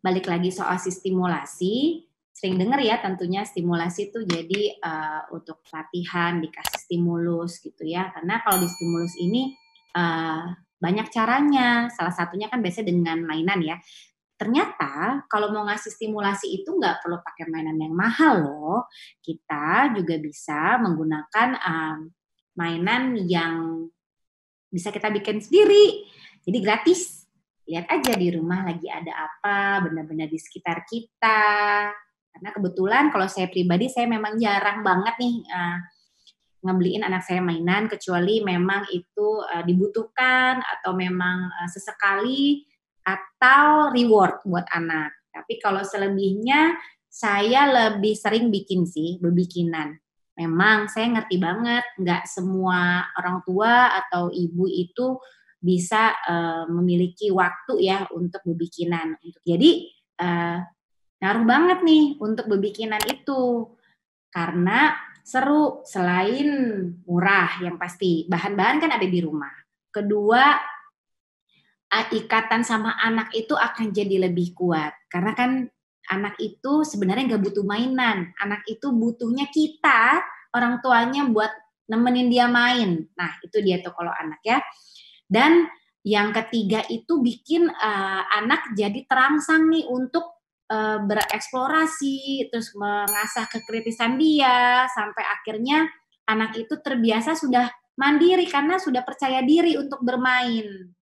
balik lagi soal si stimulasi, sering dengar ya tentunya stimulasi itu jadi uh, untuk latihan dikasih stimulus gitu ya. Karena kalau di stimulus ini uh, banyak caranya. Salah satunya kan biasanya dengan mainan ya. Ternyata kalau mau ngasih stimulasi itu nggak perlu pakai mainan yang mahal loh. Kita juga bisa menggunakan um, mainan yang bisa kita bikin sendiri. Jadi gratis lihat aja di rumah lagi ada apa, benda-benda di sekitar kita. Karena kebetulan kalau saya pribadi saya memang jarang banget nih uh, ngebeliin anak saya mainan kecuali memang itu uh, dibutuhkan atau memang uh, sesekali atau reward buat anak. Tapi kalau selebihnya saya lebih sering bikin sih, berbikinan Memang saya ngerti banget, nggak semua orang tua atau ibu itu bisa uh, memiliki waktu ya untuk bebikinan. Jadi uh, ngaruh banget nih untuk bebikinan itu karena seru selain murah yang pasti bahan-bahan kan ada di rumah. Kedua eh, ikatan sama anak itu akan jadi lebih kuat karena kan anak itu sebenarnya nggak butuh mainan. Anak itu butuhnya kita orang tuanya buat nemenin dia main. Nah, itu dia tuh kalau anak ya. Dan yang ketiga itu bikin uh, anak jadi terangsang nih untuk uh, bereksplorasi, terus mengasah kekritisan dia sampai akhirnya anak itu terbiasa sudah mandiri karena sudah percaya diri untuk bermain.